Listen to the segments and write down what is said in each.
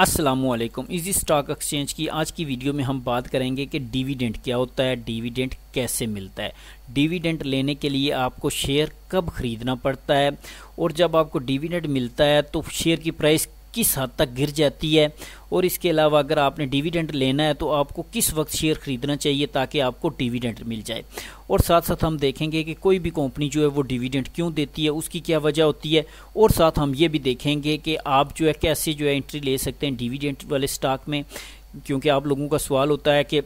Aslam easy stock exchange की आज की वीडियो में हम बात करेंगे कि डिविडेंट क्या होता है डिविडेंट कैसे मिलता है डिविडेंट लेने के लिए आपको शेयर कब ख़रीदना पड़ता है और जब आपको डिविडेंट मिलता है तो शेयर की प्राइस किस हद तक गिर जाती है और इसके अलावा अगर आपने डिविडेंड लेना है तो आपको किस वक्त शेयर ख़रीदना चाहिए ताकि आपको डिविडेंड मिल जाए और साथ साथ हम देखेंगे कि कोई भी कंपनी जो है वो डिविडेंड क्यों देती है उसकी क्या वजह होती है और साथ हम ये भी देखेंगे कि आप जो है कैसे जो है एंट्री ले सकते हैं डिविडेंट वाले स्टॉक में क्योंकि आप लोगों का सवाल होता है कि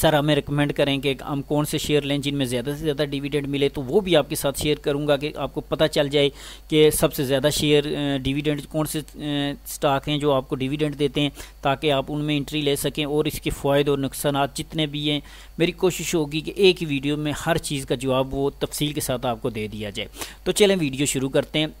सर हमें रिकमेंड करें कि हम कौन से शेयर लें जिनमें ज़्यादा से ज़्यादा डिविडेंड मिले तो वो भी आपके साथ शेयर करूँगा कि आपको पता चल जाए कि सबसे ज़्यादा शेयर डिविडेंड कौन से स्टॉक हैं जो आपको डिविडेंड देते हैं ताकि आप उनमें इंट्री ले सकें और इसके फ़ायदे और नुकसान जितने भी हैं मेरी कोशिश होगी कि एक ही वीडियो में हर चीज़ का जवाब वो तफसील के साथ आपको दे दिया जाए तो चलें वीडियो शुरू करते हैं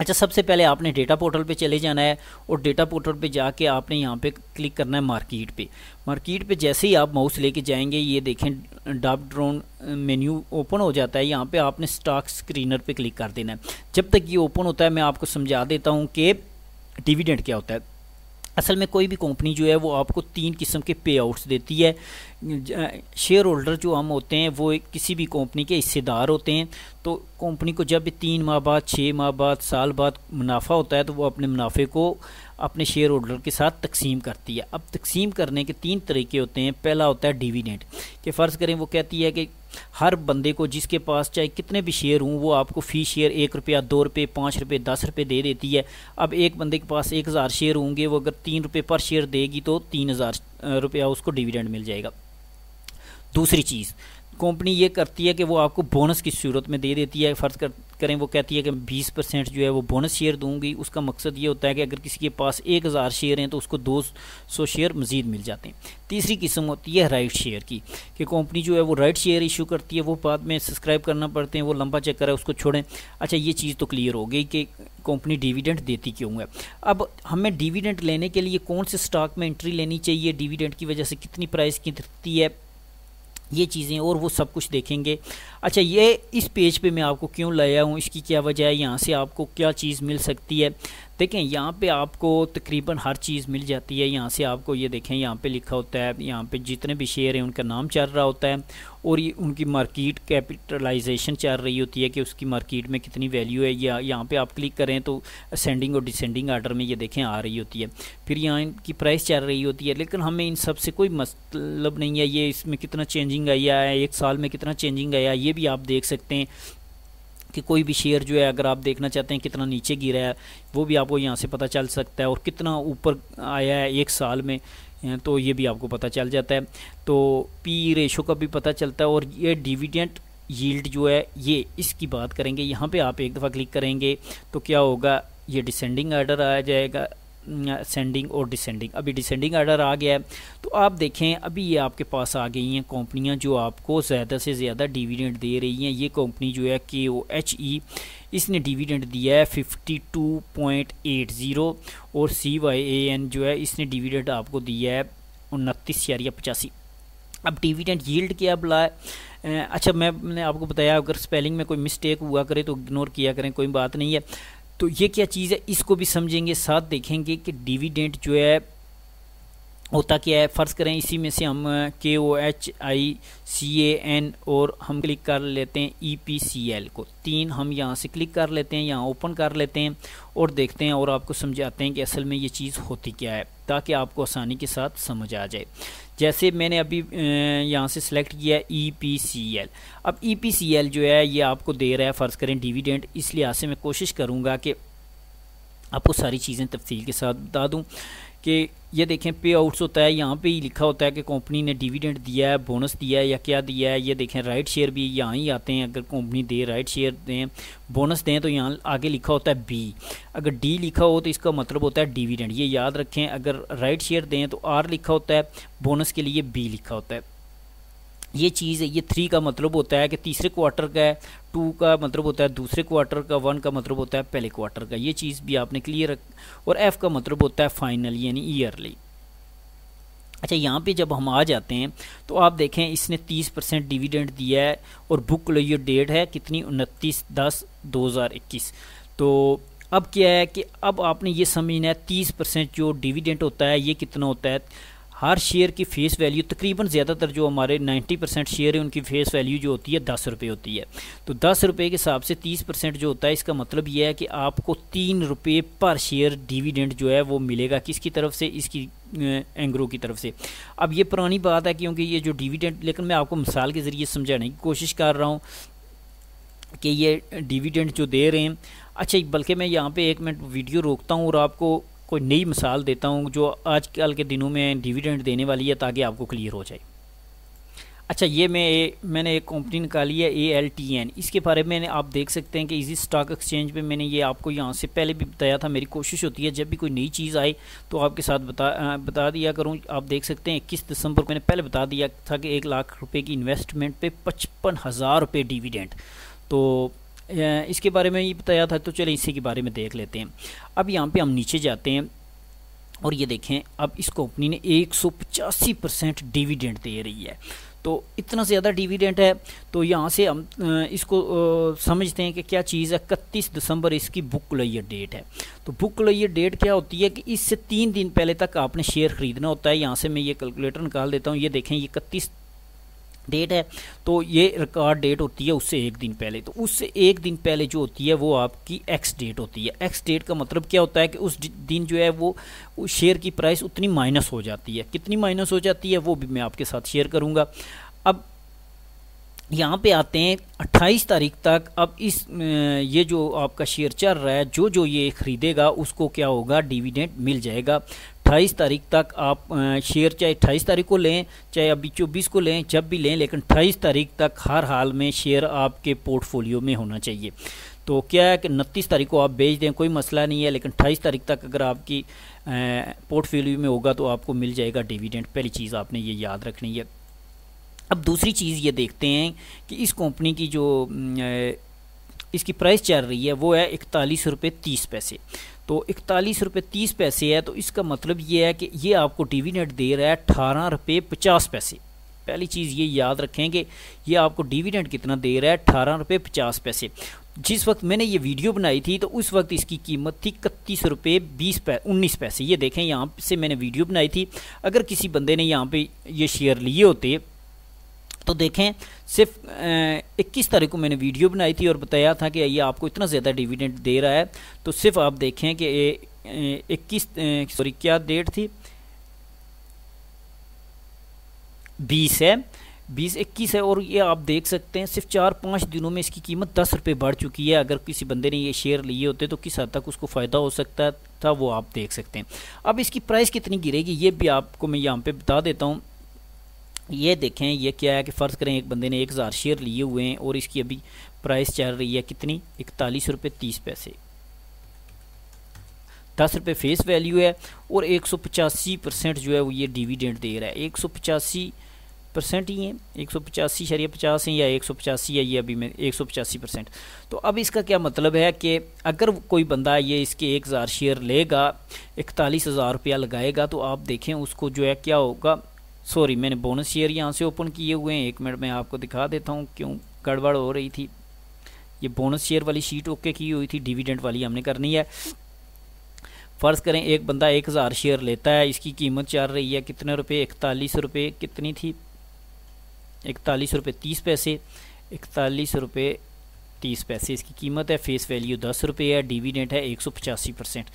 अच्छा सबसे पहले आपने डेटा पोर्टल पे चले जाना है और डेटा पोर्टल पे जाके आपने यहाँ पे क्लिक करना है मार्केट पे मार्केट पे जैसे ही आप माउस लेके जाएंगे ये देखें डाप ड्रोन मेन्यू ओपन हो जाता है यहाँ पे आपने स्टॉक स्क्रीनर पे क्लिक कर देना है जब तक ये ओपन होता है मैं आपको समझा देता हूँ कि डिविडेंड क्या होता है असल में कोई भी कंपनी जो है वो आपको तीन किस्म के पे आउट्स देती है शेयर होल्डर जो हम होते हैं वो किसी भी कंपनी के हिस्सेदार होते हैं तो कंपनी को जब तीन माह बाद छः माह बाद साल बाद मुनाफा होता है तो वो अपने मुनाफे को अपने शेयर होल्डर के साथ तकसीम करती है अब तकसीम करने के तीन तरीके होते हैं पहला होता है डिविडेंड कि फ़र्ज़ करें वो कहती है कि हर बंदे को जिसके पास चाहे कितने भी शेयर हों वो आपको फ़ी शेयर एक रुपया दो रुपये पाँच रुपये दस रुपये दे देती है अब एक बंदे के पास एक हज़ार शेयर होंगे वो अगर तीन रुपये पर शेयर देगी तो तीन हज़ार रुपया उसको डिविडेंड मिल जाएगा दूसरी चीज़ कंपनी ये करती है कि वो आपको बोनस की सूरत में दे देती है फ़र्ज़ कर करें वो कहती है कि बीस परसेंट जो है वो बोनस शेयर दूंगी उसका मकसद ये होता है कि अगर किसी के पास एक हज़ार शेयर हैं तो उसको दो सौ शेयर मज़ीद मिल जाते हैं तीसरी किस्म होती है राइट शेयर की कि कंपनी जो है वो राइट शेयर इशू करती है वो बाद में सब्सक्राइब करना पड़ते हैं वो लंबा चक्कर है उसको छोड़ें अच्छा ये चीज़ तो क्लियर हो गई कि कंपनी डिविडेंट देती क्यों है अब हमें डिविडेंट लेने के लिए कौन से स्टॉक में एंट्री लेनी चाहिए डिविडेंट की वजह से कितनी प्राइस की है ये चीज़ें और वो सब कुछ देखेंगे अच्छा ये इस पेज पे मैं आपको क्यों लाया हूँ इसकी क्या वजह है यहाँ से आपको क्या चीज़ मिल सकती है देखें यहाँ पे आपको तकरीबन हर चीज़ मिल जाती है यहाँ से आपको ये देखें यहाँ पे लिखा होता है यहाँ पे जितने भी शेयर हैं उनका नाम चल रहा होता है और ये उनकी मार्केट कैपिटलाइजेशन चल रही होती है कि उसकी मार्केट में कितनी वैल्यू है या यहाँ पे आप क्लिक करें तो असेंडिंग और डिसेंडिंग आर्डर में ये देखें आ रही होती है फिर यहाँ इनकी प्राइस चल रही होती है लेकिन हमें इन सब से कोई मतलब नहीं है ये इसमें कितना चेंजिंग आया है एक साल में कितना चेंजिंग आया ये भी आप देख सकते हैं कि कोई भी शेयर जो है अगर आप देखना चाहते हैं कितना नीचे गिरा है वो भी आपको यहाँ से पता चल सकता है और कितना ऊपर आया है एक साल में तो ये भी आपको पता चल जाता है तो पी रेशो का भी पता चलता है और ये डिविडेंट यील्ड जो है ये इसकी बात करेंगे यहाँ पे आप एक दफ़ा क्लिक करेंगे तो क्या होगा ये डिसेंडिंग आर्डर आ जाएगा सेंडिंग और डिसेंडिंग अभी डिसेंडिंग आर्डर आ गया है तो आप देखें अभी ये आपके पास आ गई हैं कंपनियां जो आपको ज़्यादा से ज़्यादा डिविडेंड दे रही हैं ये कंपनी जो है के ओ एच ई इसने डिविडेंड दिया है 52.80 और सी वाई ए एन जो है इसने डिविडेंड आपको दिया है उनतीस या पचासी अब डिविडेंड यील्ड क्या बुलाए अच्छा मैं मैंने आपको बताया अगर स्पेलिंग में कोई मिस्टेक हुआ करे तो इग्नोर किया करें कोई बात नहीं है तो ये क्या चीज़ है इसको भी समझेंगे साथ देखेंगे कि डिविडेंट जो है होता क्या है फ़र्ज़ करें इसी में से हम के O H I C A N और हम क्लिक कर लेते हैं ई पी सी एल को तीन हम यहाँ से क्लिक कर लेते हैं यहाँ ओपन कर लेते हैं और देखते हैं और आपको समझाते हैं कि असल में ये चीज़ होती क्या है ताकि आपको आसानी के साथ समझ आ जाए जैसे मैंने अभी यहाँ से सिलेक्ट किया ई पी सी एल अब ई पी सी एल जो है ये आपको दे रहा है फ़र्ज़ करें डिविडेंट इस लिहाज से मैं कोशिश करूँगा कि आपको सारी चीज़ें तफसील के साथ बता दूँ कि ये देखें पे आउट्स होता है यहाँ पे ही लिखा होता है कि कंपनी ने डिविडेंड दिया है बोनस दिया है या क्या दिया है ये देखें राइट शेयर भी यहाँ ही आते हैं अगर कंपनी दे राइट शेयर दें बोनस दें तो यहाँ आगे लिखा होता है बी अगर डी लिखा हो तो इसका मतलब होता है डिविडेंड ये याद रखें अगर राइट शेयर दें तो आर लिखा होता है बोनस के लिए बी लिखा होता है ये चीज़ है ये थ्री का मतलब होता है कि तीसरे क्वार्टर का है टू का मतलब होता है दूसरे क्वार्टर का वन का मतलब होता है पहले क्वार्टर का ये चीज़ भी आपने क्लियर रख और एफ का मतलब होता है फाइनल यानी ईयरली अच्छा यहाँ पे जब हम आ जाते हैं तो आप देखें इसने 30 परसेंट डिविडेंड दिया है और बुक लो ये डेट है कितनी उनतीस दस दो तो अब क्या है कि अब आपने ये समझना है तीस परसेंट जो डिविडेंट होता है ये कितना होता है हर शेयर की फ़ेस वैल्यू तकरीबन ज़्यादातर जो हमारे 90 परसेंट शेयर है उनकी फ़ेस वैल्यू जो होती है दस रुपये होती है तो दस रुपये के हिसाब से 30 परसेंट जो होता है इसका मतलब यह है कि आपको तीन रुपये पर शेयर डिविडेंड जो है वो मिलेगा किसकी तरफ से इसकी एंग्रो की तरफ से अब ये पुरानी बात है क्योंकि ये जो डिविडेंट लेकिन मैं आपको मिसाल के ज़रिए समझाने की कोशिश कर रहा हूँ कि ये डिविडेंट जो दे रहे हैं अच्छा बल्कि मैं यहाँ पे एक मिनट वीडियो रोकता हूँ और आपको कोई नई मिसाल देता हूँ जो आजकल के दिनों में डिविडेंड देने वाली है ताकि आपको क्लियर हो जाए अच्छा ये मैं ए, मैंने एक कंपनी निकाली है ए एल टी एन इसके बारे में आप देख सकते हैं कि इसी स्टॉक एक्सचेंज पे मैंने ये आपको यहाँ से पहले भी बताया था मेरी कोशिश होती है जब भी कोई नई चीज़ आए तो आपके साथ बता आ, बता दिया करूँ आप देख सकते हैं इक्कीस दिसंबर को मैंने पहले बता दिया था कि एक लाख रुपये की इन्वेस्टमेंट पे पचपन हज़ार रुपये डिविडेंट तो इसके बारे में ये बताया था तो चलिए इसी के बारे में देख लेते हैं अब यहाँ पे हम नीचे जाते हैं और ये देखें अब इस कंपनी ने एक परसेंट डिविडेंट दे रही है तो इतना ज़्यादा डिविडेंट है तो यहाँ से हम इसको समझते हैं कि क्या चीज़ है इकतीस दिसंबर इसकी बुक क्लोयर डेट है तो बुक क्लोयर डेट क्या होती है कि इससे तीन दिन पहले तक आपने शेयर खरीदना होता है यहाँ से मैं ये कैलकुलेटर निकाल देता हूँ ये देखें ये इकतीस डेट है तो ये रिकॉर्ड डेट होती है उससे एक दिन पहले तो उससे एक दिन पहले जो होती है वो आपकी एक्स डेट होती है एक्स डेट का मतलब क्या होता है कि उस दिन जो है वो शेयर की प्राइस उतनी माइनस हो जाती है कितनी माइनस हो जाती है वो भी मैं आपके साथ शेयर करूँगा यहाँ पे आते हैं 28 तारीख तक अब इस ये जो आपका शेयर चल रहा है जो जो ये ख़रीदेगा उसको क्या होगा डिविडेंट मिल जाएगा 28 तारीख तक आप शेयर चाहे 28 तारीख को लें चाहे अभी चौबीस को लें जब भी लें लेकिन 28 तारीख तक हर हाल में शेयर आपके पोर्टफोलियो में होना चाहिए तो क्या है कि उनतीस तारीख को आप बेच दें कोई मसला नहीं है लेकिन अट्ठाईस तारीख तक अगर आपकी पोर्टफोलियो में होगा तो आपको मिल जाएगा डिविडेंट पहली चीज़ आपने ये याद रखनी है अब दूसरी चीज़ ये देखते हैं कि इस कंपनी की जो इसकी प्राइस चल रही है वो है इकतालीस रुपये तीस पैसे तो इकतालीस रुपये तीस पैसे है तो इसका मतलब ये है कि ये आपको टीवी नेट दे रहा है अठारह रुपये पचास पैसे पहली चीज़ ये याद रखें कि ये आपको नेट कितना दे रहा है अठारह रुपये पचास पैसे जिस वक्त मैंने ये वीडियो बनाई थी तो उस वक्त इसकी कीमत थी इकतीस रुपये बीस पै उन्नीस पैसे ये देखें यहाँ से मैंने वीडियो बनाई थी अगर किसी बंदे ने यहाँ पे ये शेयर लिए होते तो देखें सिर्फ इक्कीस तारीख को मैंने वीडियो बनाई थी और बताया था कि ये आपको इतना ज़्यादा डिविडेंट दे रहा है तो सिर्फ आप देखें कि ये इक्कीस सॉरी क्या डेट थी बीस है बीस इक्कीस है और ये आप देख सकते हैं सिर्फ चार पाँच दिनों में इसकी कीमत दस रुपये बढ़ चुकी है अगर किसी बंदे ने ये शेयर लिए होते तो किस हद तक उसको फ़ायदा हो सकता था वो आप देख सकते हैं अब इसकी प्राइस कितनी गिरेगी ये भी आपको मैं यहाँ पे बता देता हूँ ये देखें ये क्या है कि फ़र्ज़ करें एक बंदे ने एक हज़ार शेयर लिए हुए हैं और इसकी अभी प्राइस चल रही है कितनी इकतालीस रुपये तीस पैसे दस रुपये फेस वैल्यू है और एक सौ पचासी परसेंट जो है वो ये डिविडेंड दे रहा है एक सौ पचासी परसेंट ही है एक सौ पचासी शरीय पचास हैं या एक सौ पचासी है ये अभी मैं एक सौ पचासी परसेंट तो अब इसका क्या मतलब है कि अगर कोई बंदा ये इसके एक हज़ार शेयर लेगा इकतालीस हज़ार रुपया लगाएगा तो आप देखें उसको जो है क्या होगा सॉरी मैंने बोनस शेयर यहाँ से ओपन किए हुए हैं एक मिनट में आपको दिखा देता हूँ क्यों गड़बड़ हो रही थी ये बोनस शेयर वाली शीट ओके की हुई थी डिविडेंट वाली हमने करनी है फ़र्ज़ करें एक बंदा एक हज़ार शेयर लेता है इसकी कीमत चल रही है कितने रुपए इकतालीस रुपये कितनी थी इकतालीस रुपये तीस पैसे इकतालीस रुपये तीस पैसे इसकी कीमत है फेस वैल्यू दस रुपये है डिविडेंट है एक सौ पचासी परसेंट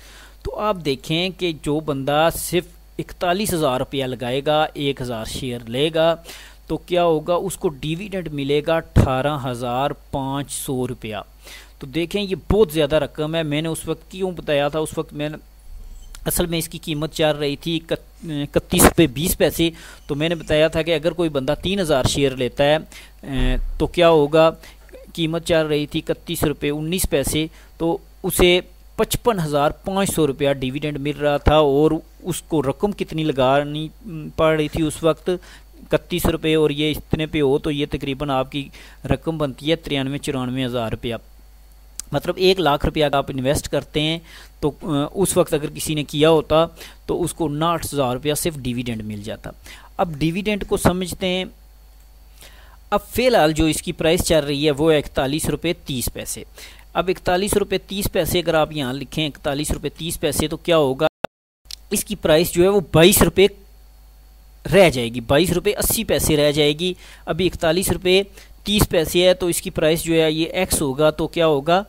तो आप देखें कि जो बंदा सिर्फ इकतालीस हज़ार रुपया लगाएगा एक हज़ार शेयर लेगा तो क्या होगा उसको डिविडेंड मिलेगा अठारह हज़ार पाँच सौ रुपया तो देखें ये बहुत ज़्यादा रकम है मैंने उस वक्त क्यों बताया था उस वक्त मैंने असल में इसकी कीमत चल रही थी इकतीस रुपये बीस पैसे तो मैंने बताया था कि अगर कोई बंदा तीन हज़ार शेयर लेता है तो क्या होगा कीमत चल रही थी इकतीस रुपये उन्नीस पैसे तो उसे पचपन हज़ार पाँच सौ रुपया डिविडेंड मिल रहा था और उसको रकम कितनी लगानी पड़ रही थी उस वक्त इकतीस रुपये और ये इतने पे हो तो ये तकरीबन आपकी रकम बनती है तिरानवे चौरानवे हज़ार रुपया मतलब एक लाख रुपया का आप इन्वेस्ट करते हैं तो उस वक्त अगर किसी ने किया होता तो उसको उनाठ हज़ार रुपया सिर्फ डिविडेंड मिल जाता अब डिविडेंड को समझते हैं अब फ़िलहाल जो इसकी प्राइस चल रही है वो है इकतालीस रुपये तीस पैसे अब इकतालीस रुपये तीस पैसे अगर आप यहाँ लिखें इकतालीस रुपये तीस पैसे तो क्या होगा इसकी प्राइस जो है वो बाईस रुपये रह जाएगी बाईस रुपये अस्सी पैसे रह जाएगी अभी इकतालीस रुपये तीस पैसे है तो इसकी प्राइस जो है ये एक्स होगा तो क्या होगा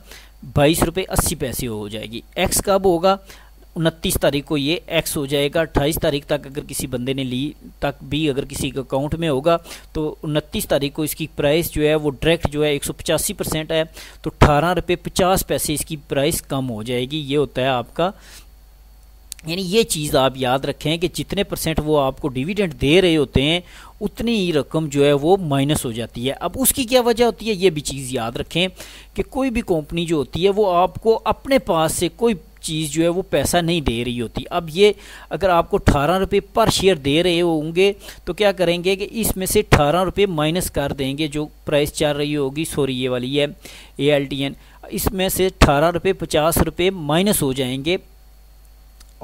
बाईस रुपये अस्सी पैसे हो जाएगी एक्स कब होगा उनतीस तारीख को ये एक्स हो जाएगा अट्ठाईस तारीख तक अगर किसी बंदे ने ली तक भी अगर किसी के अकाउंट में होगा तो उनतीस तारीख को इसकी प्राइस जो है वो डायरेक्ट जो है एक परसेंट है तो अठारह रुपये पचास पैसे इसकी प्राइस कम हो जाएगी ये होता है आपका यानी ये चीज़ आप याद रखें कि जितने परसेंट वो आपको डिविडेंड दे रहे होते हैं उतनी ही रकम जो है वो माइनस हो जाती है अब उसकी क्या वजह होती है ये भी चीज़ याद रखें कि कोई भी कंपनी जो होती है वो आपको अपने पास से कोई चीज़ जो है वो पैसा नहीं दे रही होती अब ये अगर आपको अठारह रुपये पर शेयर दे रहे होंगे तो क्या करेंगे कि इसमें से अठारह रुपये माइनस कर देंगे जो प्राइस चल रही होगी सॉरी ये वाली है ए एल टी एन इसमें से अठारह रुपये पचास रुपये माइनस हो जाएंगे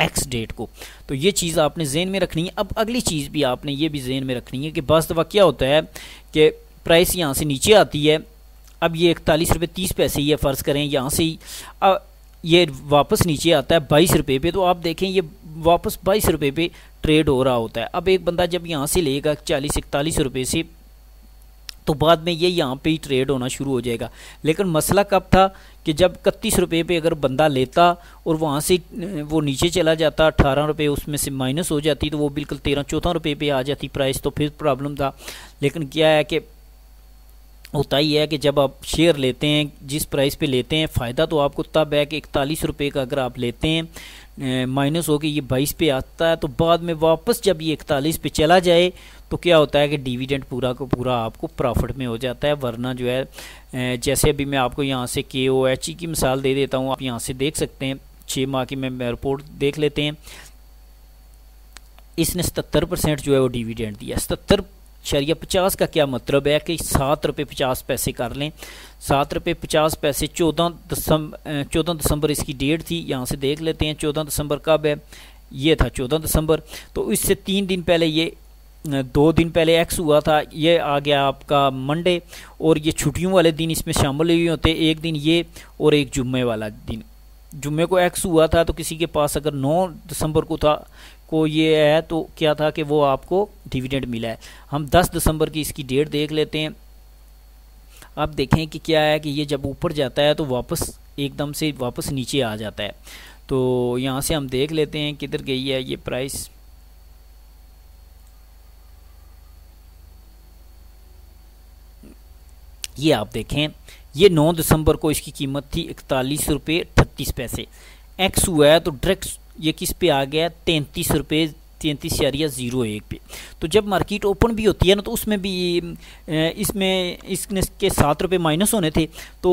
एक्स डेट को तो ये चीज़ आपने जेन में रखनी है अब अगली चीज़ भी आपने ये भी जेन में रखनी है कि बस दफ़ा क्या होता है कि प्राइस यहाँ से नीचे आती है अब ये इकतालीस रुपये तीस पैसे ही है फ़र्ज़ करें यहाँ से ही ये वापस नीचे आता है बाईस रुपये पे तो आप देखें ये वापस बाईस रुपये पे ट्रेड हो रहा होता है अब एक बंदा जब यहाँ से लेगा चालीस इकतालीस रुपये से तो बाद में ये यहाँ पे ही ट्रेड होना शुरू हो जाएगा लेकिन मसला कब था कि जब इकतीस रुपये पे अगर बंदा लेता और वहाँ से वो नीचे चला जाता अठारह रुपये उसमें से माइनस हो जाती तो वो बिल्कुल तेरह चौदह रुपये पे आ जाती प्राइस तो फिर प्रॉब्लम था लेकिन क्या है कि होता ही है कि जब आप शेयर लेते हैं जिस प्राइस पे लेते हैं फ़ायदा तो आपको तब है कि इकतालीस रुपये का अगर आप लेते हैं माइनस हो के ये बाईस पे आता है तो बाद में वापस जब ये इकतालीस पे चला जाए तो क्या होता है कि डिविडेंड पूरा को पूरा आपको प्रॉफिट में हो जाता है वरना जो है जैसे अभी मैं आपको यहाँ से के ओ एच ई की मिसाल दे देता हूँ आप यहाँ से देख सकते हैं छः माह की मैं रिपोर्ट देख लेते हैं इसने सतर परसेंट जो है वो डिविडेंड दिया सतर शरिया पचास का क्या मतलब है कि सात रुपये पचास पैसे कर लें सात रुपये पचास पैसे चौदह दसम चौदह दिसंबर इसकी डेट थी यहाँ से देख लेते हैं चौदह दिसंबर कब है ये था चौदह दिसंबर तो इससे तीन दिन पहले ये दो दिन पहले एक्स हुआ था ये आ गया आपका मंडे और ये छुट्टियों वाले दिन इसमें शामिल हुए होते एक दिन ये और एक जुम्मे वाला दिन जुम्मे को एक्स हुआ था तो किसी के पास अगर 9 दिसंबर को था को ये है तो क्या था कि वो आपको डिविडेंड मिला है हम 10 दिसंबर की इसकी डेट देख लेते हैं अब देखें कि क्या है कि ये जब ऊपर जाता है तो वापस एकदम से वापस नीचे आ जाता है तो यहाँ से हम देख लेते हैं किधर गई है ये प्राइस ये आप देखें ये 9 दिसंबर को इसकी कीमत थी इकतालीस रुपये अट्ठतीस पैसे एक्स हुआ है तो डायरेक्ट ये किस पे आ गया तैंतीस रुपये तैंतीस या ज़ीरो एक पे तो जब मार्केट ओपन भी होती है ना तो उसमें भी इसमें इसके सात रुपये माइनस होने थे तो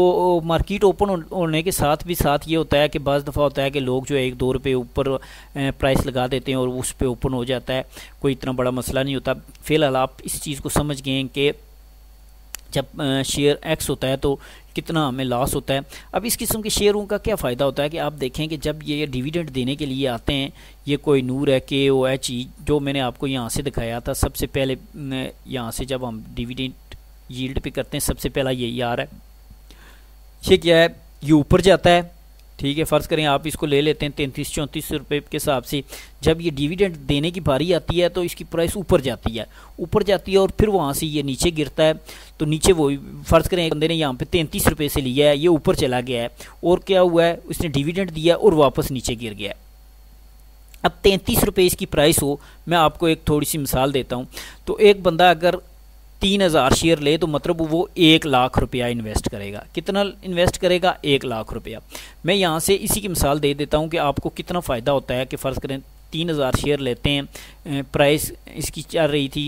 मार्केट ओपन होने के साथ भी साथ ये होता है कि बज़ दफ़ा होता है कि लोग जो है एक दो रुपये ऊपर प्राइस लगा देते हैं और उस पर ओपन हो जाता है कोई इतना बड़ा मसला नहीं होता फ़िलहाल आप इस चीज़ को समझ गए कि जब शेयर एक्स होता है तो कितना हमें लॉस होता है अब इस किस्म के शेयरों का क्या फ़ायदा होता है कि आप देखें कि जब ये डिविडेंड देने के लिए आते हैं ये कोई नूर है के ओ एच ई जो मैंने आपको यहाँ से दिखाया था सबसे पहले यहाँ से जब हम डिविडेंड यील्ड पे करते हैं सबसे पहला ये रहा है ये क्या है ये ऊपर जाता है ठीक है फ़र्ज़ करें आप इसको ले लेते हैं तैंतीस चौंतीस रुपये के हिसाब से जब ये डिविडेंड देने की बारी आती है तो इसकी प्राइस ऊपर जाती है ऊपर जाती है और फिर वहाँ से ये नीचे गिरता है तो नीचे वो फ़र्ज़ करें बंदे ने यहाँ पे तैंतीस रुपये से लिया है ये ऊपर चला गया है और क्या हुआ है उसने डिविडेंट दिया और वापस नीचे गिर गया है अब तैंतीस रुपये इसकी प्राइस हो मैं आपको एक थोड़ी सी मिसाल देता हूँ तो एक बंदा अगर तीन हज़ार शेयर ले तो मतलब वो एक लाख रुपया इन्वेस्ट करेगा कितना इन्वेस्ट करेगा एक लाख रुपया मैं यहाँ से इसी की मिसाल दे देता हूँ कि आपको कितना फ़ायदा होता है कि फ़र्ज़ करें तीन हज़ार शेयर लेते हैं प्राइस इसकी चल रही थी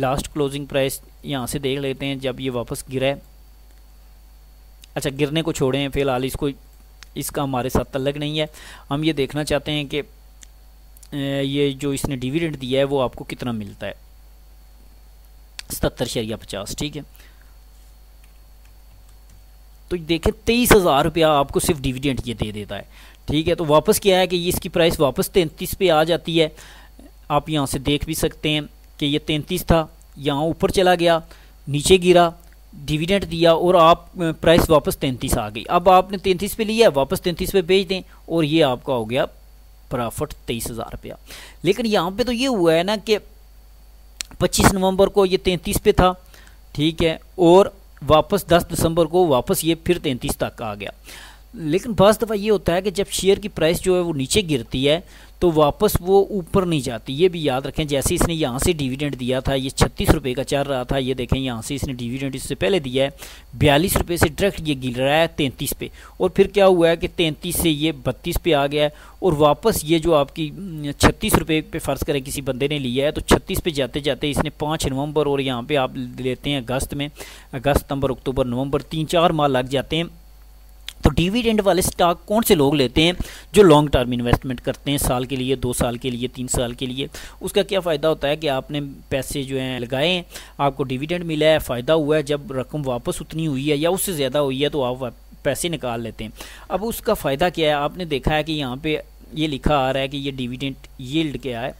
लास्ट क्लोजिंग प्राइस यहाँ से देख लेते हैं जब ये वापस गिरा अच्छा गिरने को छोड़े हैं फ़िलहाल इसको इसका हमारे साथ तलग नहीं है हम ये देखना चाहते हैं कि ये जो इसने डिविडेंड दिया है वो आपको कितना मिलता है सतर शरिया पचास ठीक है तो देखें तेईस हज़ार रुपया आपको सिर्फ डिविडेंट ये दे देता है ठीक है तो वापस क्या है कि ये इसकी प्राइस वापस तैंतीस पे आ जाती है आप यहाँ से देख भी सकते हैं कि ये तैंतीस था यहाँ ऊपर चला गया नीचे गिरा डिविडेंट दिया और आप प्राइस वापस तैंतीस आ गई अब आपने तैंतीस पे लिया वापस तैंतीस पे बेच दें और ये आपका हो गया प्रॉफिट तेईस हज़ार रुपया लेकिन यहाँ पे तो ये हुआ है ना कि 25 नवंबर को ये 33 पे था ठीक है और वापस 10 दिसंबर को वापस ये फिर 33 तक आ गया लेकिन बस दफ़ा ये होता है कि जब शेयर की प्राइस जो है वो नीचे गिरती है तो वापस वो ऊपर नहीं जाती ये भी याद रखें जैसे इसने यहाँ से डिविडेंड दिया था ये छत्तीस रुपये का चल रहा था ये देखें यहाँ से इसने डिविडेंड इससे पहले दिया है बयालीस रुपये से डायरेक्ट ये गिर रहा है तैंतीस पे और फिर क्या हुआ है कि तैंतीस से ये बत्तीस पे आ गया है और वापस ये जो आपकी छत्तीस रुपये पे फ़र्ज़ करें किसी बंदे ने लिया है तो छत्तीस पे जाते जाते इसने पाँच नवंबर और यहाँ पर आप लेते हैं अगस्त में अगस्त सितंबर अक्टूबर नवंबर तीन चार माह लग जाते हैं तो डिविडेंड वाले स्टॉक कौन से लोग लेते हैं जो लॉन्ग टर्म इन्वेस्टमेंट करते हैं साल के लिए दो साल के लिए तीन साल के लिए उसका क्या फ़ायदा होता है कि आपने पैसे जो हैं लगाए हैं आपको डिविडेंड मिला है फ़ायदा हुआ है जब रकम वापस उतनी हुई है या उससे ज़्यादा हुई है तो आप पैसे निकाल लेते हैं अब उसका फ़ायदा क्या है आपने देखा है कि यहाँ पर ये लिखा आ रहा है कि ये डिविडेंट येल्ड क्या है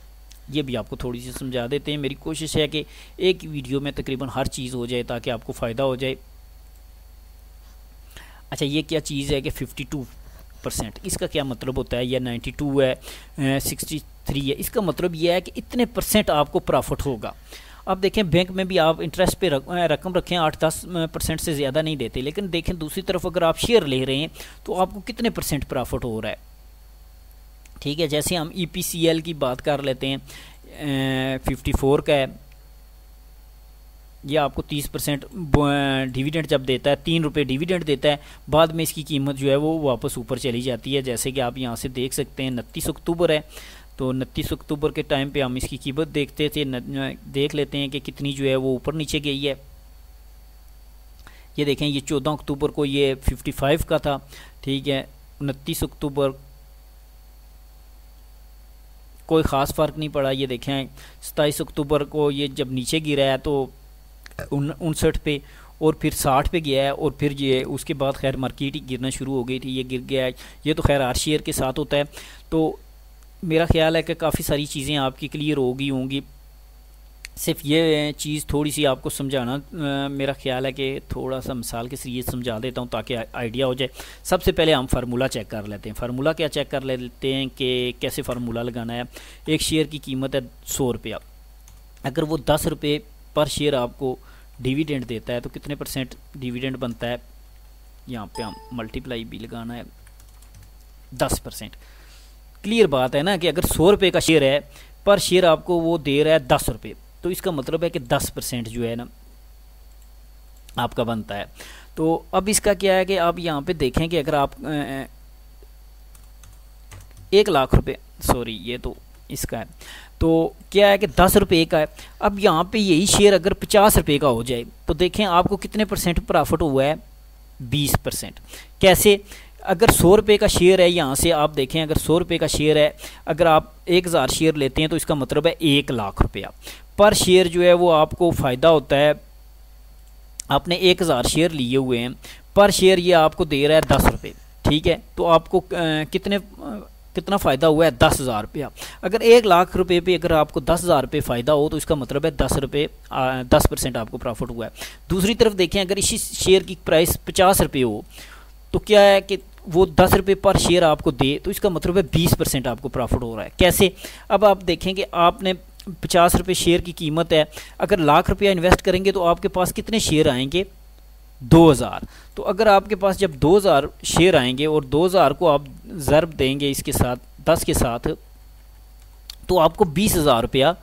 ये भी आपको थोड़ी सी समझा देते हैं मेरी कोशिश है कि एक वीडियो में तकरीबन हर चीज़ हो जाए ताकि आपको फ़ायदा हो जाए अच्छा ये क्या चीज़ है कि फिफ्टी टू परसेंट इसका क्या मतलब होता है या नाइन्टी टू है सिक्सटी थ्री है इसका मतलब यह है कि इतने परसेंट आपको प्रॉफिट होगा अब देखें बैंक में भी आप इंटरेस्ट पे रकम रखें आठ दस परसेंट से ज़्यादा नहीं देते लेकिन देखें दूसरी तरफ अगर आप शेयर ले रहे हैं तो आपको कितने परसेंट प्रॉफिट हो रहा है ठीक है जैसे हम ई e की बात कर लेते हैं फिफ्टी फोर का है ये आपको 30 परसेंट डिविडेंट जब देता है तीन रुपये डिविडेंट देता है बाद में इसकी कीमत जो है वो वापस ऊपर चली जाती है जैसे कि आप यहाँ से देख सकते हैं उनतीस अक्टूबर है तो उनतीस अक्टूबर के टाइम पे हम इसकी कीमत देखते थे देख लेते हैं कि कितनी जो है वो ऊपर नीचे गई है ये देखें ये चौदह अक्टूबर को ये फिफ्टी फाइव का था ठीक है उनतीस अक्टूबर कोई ख़ास फ़र्क नहीं पड़ा ये देखें सताईस अक्टूबर को ये जब नीचे गिरा है तो उनसठ पे और फिर साठ पे गया है और फिर ये उसके बाद खैर मार्केट ही गिरना शुरू हो गई थी ये गिर गया है ये तो खैर हर शेयर के साथ होता है तो मेरा ख्याल है कि काफ़ी सारी चीज़ें आपकी क्लियर हो गई होंगी सिर्फ ये चीज़ थोड़ी सी आपको समझाना मेरा ख्याल है कि थोड़ा सा मिसाल के जरिए समझा देता हूँ ताकि आइडिया हो जाए सबसे पहले हम फार्मूला चेक कर लेते हैं फार्मूला क्या चेक कर लेते हैं कि कैसे फार्मूला लगाना है एक शेयर की कीमत है सौ रुपया अगर वो दस रुपये पर शेयर आपको डिविडेंड देता है तो कितने परसेंट डिविडेंड बनता है यहाँ पे हम मल्टीप्लाई भी लगाना है दस परसेंट क्लियर बात है ना कि अगर सौ रुपये का शेयर है पर शेयर आपको वो दे रहा है दस रुपये तो इसका मतलब है कि दस परसेंट जो है ना आपका बनता है तो अब इसका क्या है कि आप यहाँ पे देखें कि अगर आप एक लाख रुपये सॉरी ये तो इसका है तो क्या है कि दस रुपये का है अब यहाँ पे यही शेयर अगर पचास रुपये का हो जाए तो देखें आपको कितने परसेंट प्रॉफिट हुआ है बीस परसेंट कैसे अगर सौ रुपये का शेयर है यहाँ से आप देखें अगर सौ रुपये का शेयर है अगर आप एक हज़ार शेयर लेते हैं तो इसका मतलब है एक लाख रुपया पर शेयर जो है वो आपको फ़ायदा होता है आपने एक हज़ार शेयर लिए हुए हैं पर शेयर ये आपको दे रहा है दस रुपये ठीक है तो आपको कितने कितना फ़ायदा हुआ है दस हज़ार रुपया अगर एक लाख रुपये पे अगर आपको दस हज़ार रुपये फ़ायदा हो तो इसका मतलब है दस रुपये दस परसेंट आपको प्रॉफिट हुआ है दूसरी तरफ देखें अगर इसी शेयर की प्राइस पचास रुपये हो तो क्या है कि वो दस रुपये पर शेयर आपको दे तो इसका मतलब है बीस परसेंट आपको प्रॉफिट हो रहा है कैसे अब आप देखें कि आपने पचास रुपये शेयर की कीमत है अगर लाख रुपया इन्वेस्ट करेंगे तो आपके पास कितने शेयर आएंगे 2000 तो अगर आपके पास जब 2000 शेयर आएंगे और 2000 को आप ज़रब देंगे इसके साथ 10 के साथ तो आपको बीस हज़ार रुपया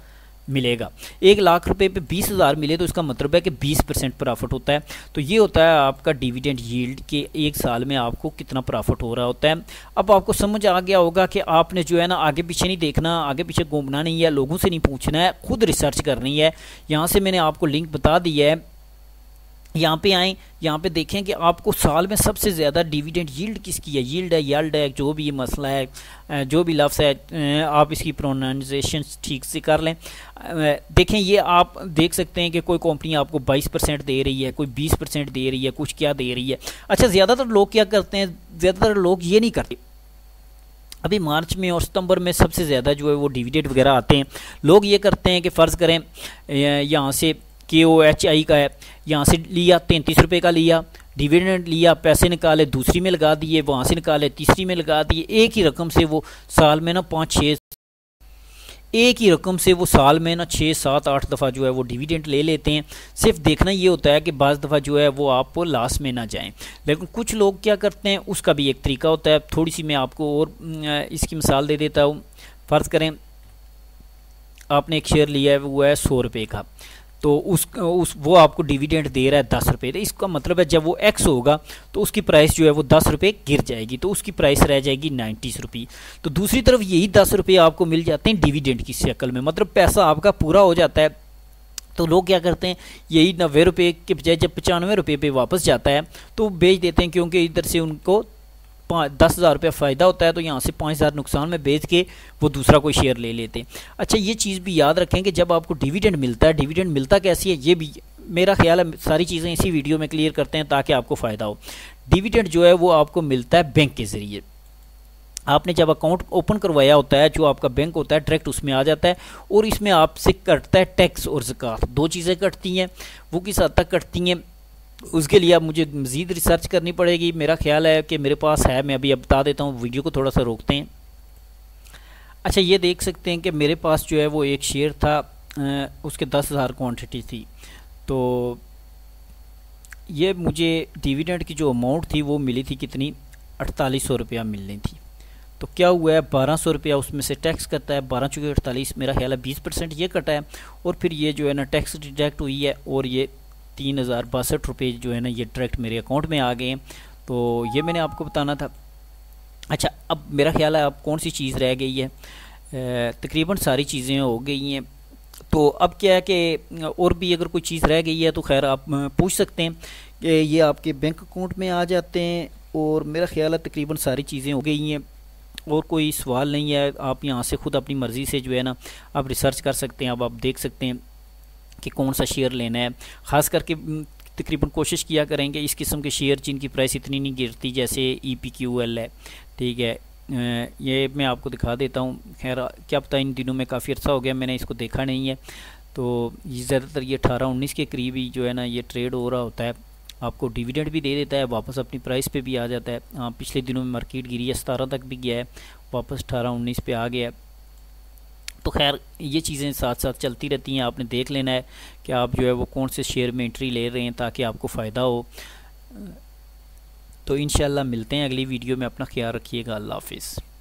मिलेगा एक लाख रुपए पे बीस हज़ार मिले तो इसका मतलब है कि बीस परसेंट प्रॉफिट होता है तो ये होता है आपका डिविडेंड यील्ड के एक साल में आपको कितना प्रॉफिट हो रहा होता है अब आपको समझ आ गया होगा कि आपने जो है ना आगे पीछे नहीं देखना आगे पीछे घूमना नहीं है लोगों से नहीं पूछना है खुद रिसर्च करनी है यहाँ से मैंने आपको लिंक बता दी है यहाँ पे आएँ यहाँ पे देखें कि आपको साल में सबसे ज़्यादा डिविडेंट यील्ड किसकी है यील्ड है यल्ड है जो भी ये मसला है जो भी लफ्स है आप इसकी प्रोनाउंसेशन ठीक से कर लें देखें ये आप देख सकते हैं कि कोई कंपनी आपको 22 परसेंट दे रही है कोई 20 परसेंट दे रही है कुछ क्या दे रही है अच्छा ज़्यादातर लोग क्या करते हैं ज़्यादातर लोग ये नहीं करते अभी मार्च में और सितंबर में सबसे ज़्यादा जो है वो डिविडेंट वगैरह आते हैं लोग ये करते हैं कि फ़र्ज़ करें यहाँ से के ओ एच आई का है यहाँ से लिया तैंतीस रुपये का लिया डिविडेंड लिया पैसे निकाले दूसरी में लगा दिए वहाँ से निकाले तीसरी में लगा दिए एक ही रकम से वो साल में ना पाँच छः एक ही रकम से वो साल में ना छः सात आठ दफ़ा जो है वो डिविडेंड ले लेते हैं सिर्फ देखना ये होता है कि बज़ दफ़ा जो है वो आप लास्ट में ना जाएं लेकिन कुछ लोग क्या करते हैं उसका भी एक तरीका होता है थोड़ी सी मैं आपको और इसकी मिसाल दे देता हूँ फ़र्ज़ करें आपने एक शेयर लिया है वो है सौ रुपये का तो उस उस वो आपको डिविडेंड दे रहा है दस रुपये तो इसका मतलब है जब वो एक्स होगा तो उसकी प्राइस जो है वो दस रुपये गिर जाएगी तो उसकी प्राइस रह जाएगी नाइन्टीस रुपये तो दूसरी तरफ यही दस रुपये आपको मिल जाते हैं डिविडेंड की शक्ल में मतलब पैसा आपका पूरा हो जाता है तो लोग क्या करते हैं यही नब्बे रुपये के बजाय जब पचानवे रुपये पे वापस जाता है तो बेच देते हैं क्योंकि इधर से उनको पाँच दस हज़ार रुपया फ़ायदा होता है तो यहाँ से पाँच हज़ार नुकसान में बेच के वो दूसरा कोई शेयर ले लेते हैं अच्छा ये चीज़ भी याद रखें कि जब आपको डिविडेंड मिलता है डिविडेंड मिलता कैसी है ये भी मेरा ख्याल है सारी चीज़ें इसी वीडियो में क्लियर करते हैं ताकि आपको फ़ायदा हो डिविडेंड जो है वो आपको मिलता है बैंक के ज़रिए आपने जब अकाउंट ओपन करवाया होता है जो आपका बैंक होता है डायरेक्ट उसमें आ जाता है और इसमें आपसे कटता है टैक्स और जक़ात दो चीज़ें कटती हैं वो किस हद तक कटती हैं उसके लिए अब मुझे मज़ीद रिसर्च करनी पड़ेगी मेरा ख्याल है कि मेरे पास है मैं अभी अब बता देता हूँ वीडियो को थोड़ा सा रोकते हैं अच्छा ये देख सकते हैं कि मेरे पास जो है वो एक शेयर था उसके दस हज़ार क्वान्टिटी थी तो ये मुझे डिविडेंड की जो अमाउंट थी वो मिली थी कितनी अड़तालीस सौ रुपया मिलनी थी तो क्या हुआ है बारह सौ रुपया उसमें से टैक्स कटता है बारह चूँकि अड़तालीस मेरा ख्याल है बीस परसेंट ये कटा है और फिर ये जो है ना टैक्स डिडक्ट हुई है और ये तीन हज़ार बासठ रुपये जो है ना ये डायरेक्ट मेरे अकाउंट में आ गए हैं तो ये मैंने आपको बताना था अच्छा अब मेरा ख्याल है अब कौन सी चीज़ रह गई है तकरीबन सारी चीज़ें हो गई हैं तो अब क्या है कि और भी अगर कोई चीज़ रह गई है तो खैर आप पूछ सकते हैं कि ये आपके बैंक अकाउंट में आ जाते हैं और मेरा ख्याल है तकरीबन सारी चीज़ें हो गई हैं और कोई सवाल नहीं है आप यहाँ से ख़ुद अपनी मर्ज़ी से जो है ना आप रिसर्च कर सकते हैं अब आप देख सकते हैं कि कौन सा शेयर लेना है ख़ास करके तकरीबन कोशिश किया करेंगे इस किस्म के शेयर जिनकी प्राइस इतनी नहीं गिरती जैसे ई पी क्यू एल है ठीक है ये मैं आपको दिखा देता हूँ खैर क्या पता इन दिनों में काफ़ी अर्सा हो गया मैंने इसको देखा नहीं है तो ज़्यादातर ये अठारह उन्नीस के करीब ही जो है ना ये ट्रेड हो रहा होता है आपको डिविडेंड भी दे देता है वापस अपनी प्राइस पे भी आ जाता है आ, हाँ, पिछले दिनों में मार्केट गिरी है सतारह तक भी गया है वापस अठारह उन्नीस पे आ गया है तो खैर ये चीज़ें साथ साथ चलती रहती हैं आपने देख लेना है कि आप जो है वो कौन से शेयर में एंट्री ले रहे हैं ताकि आपको फ़ायदा हो तो इन मिलते हैं अगली वीडियो में अपना ख्याल रखिएगा अल्लाह हाफिज़